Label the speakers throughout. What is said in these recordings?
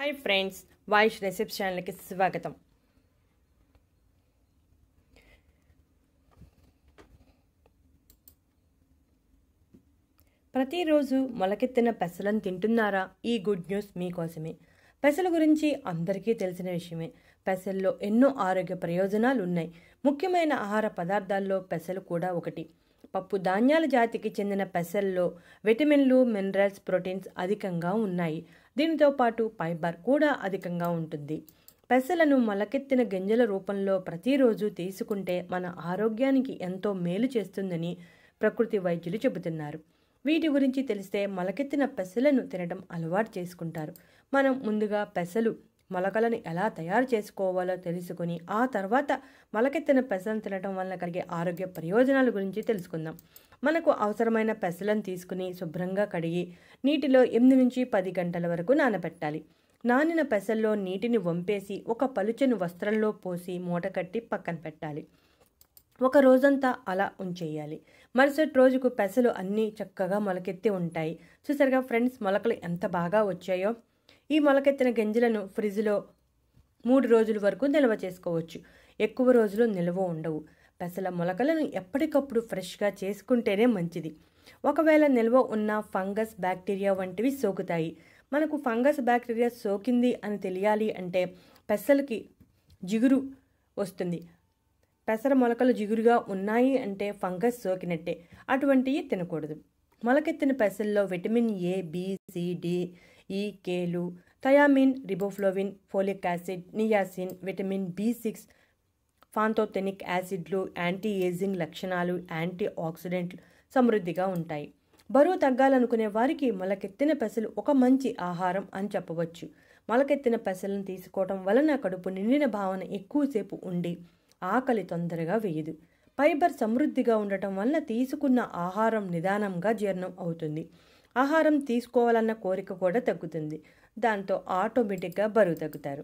Speaker 1: hi friends voice recipes ఛానల్కి స్వాగతం ప్రతిరోజు మొలకెత్తిన పెసలను తింటున్నారా ఈ గుడ్ న్యూస్ మీకోసమే పెసల గురించి అందరికీ తెలిసిన విషయమే పెసల్లో ఎన్నో ఆరోగ్య ప్రయోజనాలు ఉన్నాయి ముఖ్యమైన ఆహార పదార్థాల్లో పెసలు కూడా ఒకటి పప్పు ధాన్యాల జాతికి చెందిన పెసల్లో విటమిన్లు మినరల్స్ ప్రోటీన్స్ అధికంగా ఉన్నాయి దీనితో పాటు ఫైబర్ కూడా అధికంగా ఉంటుంది పెసలను మొలకెత్తిన గింజల రూపంలో ప్రతిరోజు తీసుకుంటే మన ఆరోగ్యానికి ఎంతో మేలు చేస్తుందని ప్రకృతి వైద్యులు చెబుతున్నారు వీటి గురించి తెలిస్తే మొలకెత్తిన పెసలను తినడం అలవాటు చేసుకుంటారు మనం ముందుగా పెసలు మొలకలను ఎలా తయారు చేసుకోవాలో తెలుసుకుని ఆ తర్వాత మొలకెత్తిన పెసలను తినడం వలన కలిగే ఆరోగ్య ప్రయోజనాల గురించి తెలుసుకుందాం మనకు అవసరమైన పెసలను తీసుకుని శుభ్రంగా కడిగి నీటిలో ఎనిమిది నుంచి పది గంటల వరకు నానబెట్టాలి నానిన పెసల్లో నీటిని వంపేసి ఒక పలుచను వస్త్రంలో పోసి మూట కట్టి పక్కన పెట్టాలి ఒక రోజంతా అలా ఉంచేయాలి మరుసటి రోజుకు పెసలు అన్నీ చక్కగా మొలకెత్తి ఉంటాయి చూసారుగా ఫ్రెండ్స్ మొలకలు ఎంత బాగా వచ్చాయో ఈ మొలకెత్తిన గింజలను ఫ్రిడ్జ్లో మూడు రోజుల వరకు నిల్వ చేసుకోవచ్చు ఎక్కువ రోజులు నిల్వ ఉండవు పెసల మొలకలను ఎప్పటికప్పుడు ఫ్రెష్గా చేసుకుంటేనే మంచిది ఒకవేళ నిల్వ ఉన్న ఫంగస్ బ్యాక్టీరియా వంటివి సోకుతాయి మనకు ఫంగస్ బ్యాక్టీరియా సోకింది అని తెలియాలి అంటే పెసలకి జిగురు వస్తుంది పెసర మొలకలు జిగురుగా ఉన్నాయి అంటే ఫంగస్ సోకినట్టే అటువంటివి తినకూడదు మొలకెత్తిన పెసల్లో vitamin A B C D E కేలు thiamine riboflavin folic acid niacin vitamin B six pantothenic యాసిడ్లు యాంటీ ఏజింగ్ లక్షణాలు యాంటీ ఆక్సిడెంట్లు సమృద్ధిగా ఉంటాయి బరువు తగ్గాలనుకునే వారికి మొలకెత్తిన పెసలు ఒక మంచి ఆహారం అని చెప్పవచ్చు మొలకెత్తిన పెసలను తీసుకోవడం వలన కడుపు నిండిన భావన ఎక్కువసేపు ఉండి ఆకలి తొందరగా వేయదు ఫైబర్ సమృద్ధిగా ఉండటం వలన తీసుకున్న ఆహారం నిదానంగా జీర్ణం అవుతుంది ఆహారం తీసుకోవాలన్న కోరిక కూడా తగ్గుతుంది దాంతో ఆటోమేటిక్గా బరువు తగ్గుతారు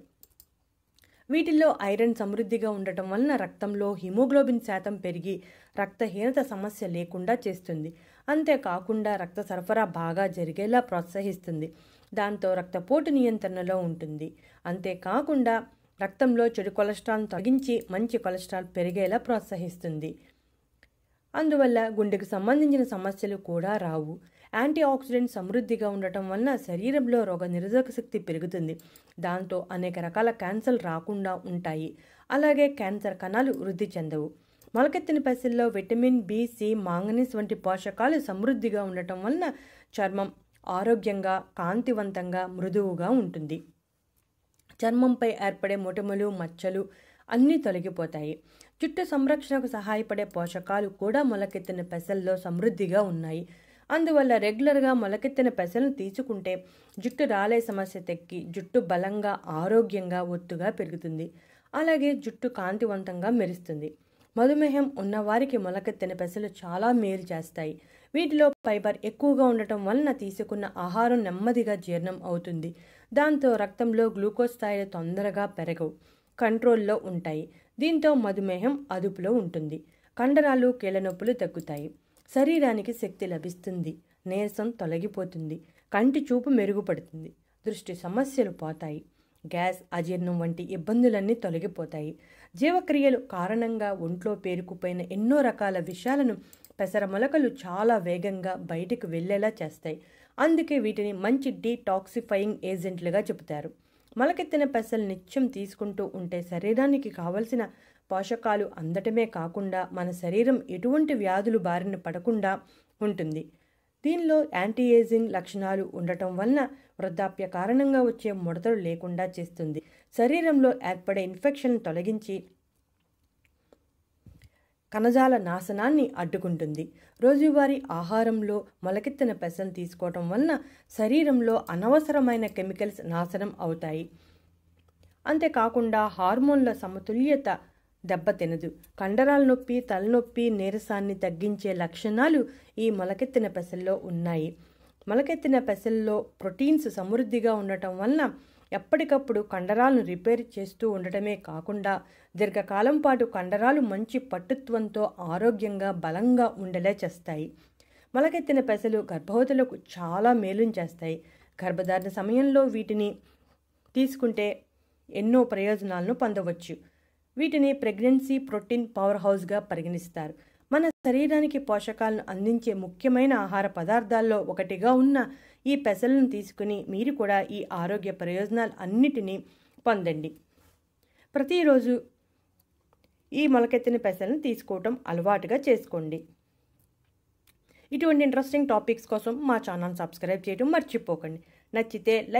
Speaker 1: వీటిల్లో ఐరన్ సమృద్ధిగా ఉండటం వలన రక్తంలో హిమోగ్లోబిన్ శాతం పెరిగి రక్తహీనత సమస్య లేకుండా చేస్తుంది అంతేకాకుండా రక్త సరఫరా బాగా జరిగేలా ప్రోత్సహిస్తుంది దాంతో రక్తపోటు నియంత్రణలో ఉంటుంది అంతేకాకుండా రక్తంలో చెడు కొలెస్ట్రాల్ తగ్గించి మంచి కొలెస్ట్రాల్ పెరిగేలా ప్రోత్సహిస్తుంది అందువల్ల గుండెకు సంబంధించిన సమస్యలు కూడా రావు యాంటీ ఆక్సిడెంట్ సమృద్ధిగా ఉండటం వలన శరీరంలో రోగ నిరోధక శక్తి పెరుగుతుంది దాంతో అనేక రకాల క్యాన్సర్ రాకుండా ఉంటాయి అలాగే క్యాన్సర్ కణాలు వృద్ధి చెందవు మొలకెత్తిన పెసల్లో విటమిన్ బి సి మాంగనీస్ వంటి పోషకాలు సమృద్ధిగా ఉండటం వలన చర్మం ఆరోగ్యంగా కాంతివంతంగా మృదువుగా ఉంటుంది చర్మంపై ఏర్పడే మొటిమలు మచ్చలు అన్నీ తొలగిపోతాయి జుట్టు సంరక్షణకు సహాయపడే పోషకాలు కూడా మొలకెత్తిన పెసల్లో సమృద్ధిగా ఉన్నాయి అందువల్ల రెగ్యులర్గా మొలకెత్తిన పెసలను తీసుకుంటే జుట్టు రాలే సమస్య తెక్కి జుట్టు బలంగా ఆరోగ్యంగా ఒత్తుగా పెరుగుతుంది అలాగే జుట్టు కాంతివంతంగా మెరుస్తుంది మధుమేహం ఉన్నవారికి మొలకెత్తిన పెసలు చాలా మేలు చేస్తాయి వీటిలో ఫైబర్ ఎక్కువగా ఉండటం వలన తీసుకున్న ఆహారం నెమ్మదిగా జీర్ణం అవుతుంది దాంతో రక్తంలో గ్లూకోజ్ స్థాయిలు తొందరగా పెరగవు కంట్రోల్లో ఉంటాయి దీంతో మధుమేహం అదుపులో ఉంటుంది కండరాలు కీళ్ళ నొప్పులు తగ్గుతాయి శరీరానికి శక్తి లభిస్తుంది నీరసం తొలగిపోతుంది కంటి చూపు మెరుగుపడుతుంది దృష్టి సమస్యలు పోతాయి గ్యాస్ అజీర్ణం వంటి ఇబ్బందులన్నీ తొలగిపోతాయి జీవక్రియలు కారణంగా ఒంట్లో పేరుకుపోయిన ఎన్నో రకాల విషయాలను పెసర మొలకలు చాలా వేగంగా బయటకు వెళ్ళేలా చేస్తాయి అందుకే వీటిని మంచి డీటాక్సిఫైయింగ్ ఏజెంట్లుగా చెబుతారు మొలకెత్తిన పెసలు నిత్యం తీసుకుంటూ ఉంటే శరీరానికి కావలసిన పోషకాలు అందటమే కాకుండా మన శరీరం ఎటువంటి వ్యాధులు బారిన పడకుండా ఉంటుంది దీనిలో యాంటీ ఏజింగ్ లక్షణాలు ఉండటం వలన వృద్ధాప్య కారణంగా వచ్చే ముడతలు లేకుండా చేస్తుంది శరీరంలో ఏర్పడే ఇన్ఫెక్షన్ తొలగించి కణజాల నాశనాన్ని అడ్డుకుంటుంది రోజువారీ ఆహారంలో మొలకెత్తిన పెసను తీసుకోవటం వలన శరీరంలో అనవసరమైన కెమికల్స్ నాశనం అవుతాయి అంతేకాకుండా హార్మోన్ల సమతుల్యత దెబ్బతినదు కండరాల నొప్పి తలనొప్పి నీరసాన్ని తగ్గించే లక్షణాలు ఈ మొలకెత్తిన పెసల్లో ఉన్నాయి మొలకెత్తిన పెసల్లో ప్రోటీన్స్ సమృద్ధిగా ఉండటం వలన ఎప్పటికప్పుడు కండరాలను రిపేర్ చేస్తూ ఉండటమే కాకుండా దీర్ఘకాలం పాటు కండరాలు మంచి పట్టుత్వంతో ఆరోగ్యంగా బలంగా ఉండలే చేస్తాయి మొలకెత్తిన పెసలు గర్భవతులకు చాలా మేలు చేస్తాయి గర్భధారణ సమయంలో వీటిని తీసుకుంటే ఎన్నో ప్రయోజనాలను పొందవచ్చు వీటిని ప్రెగ్నెన్సీ ప్రోటీన్ పవర్ హౌస్గా పరిగణిస్తారు మన శరీరానికి పోషకాలను అందించే ముఖ్యమైన ఆహార పదార్థాల్లో ఒకటిగా ఉన్న ఈ పెసలను తీసుకుని మీరు కూడా ఈ ఆరోగ్య ప్రయోజనాలు అన్నిటినీ పొందండి ప్రతిరోజు ఈ మొలకెత్తిన పెసలను తీసుకోవటం అలవాటుగా చేసుకోండి ఇటువంటి ఇంట్రెస్టింగ్ టాపిక్స్ కోసం మా ఛానల్ సబ్స్క్రైబ్ చేయడం మర్చిపోకండి నచ్చితే లైక్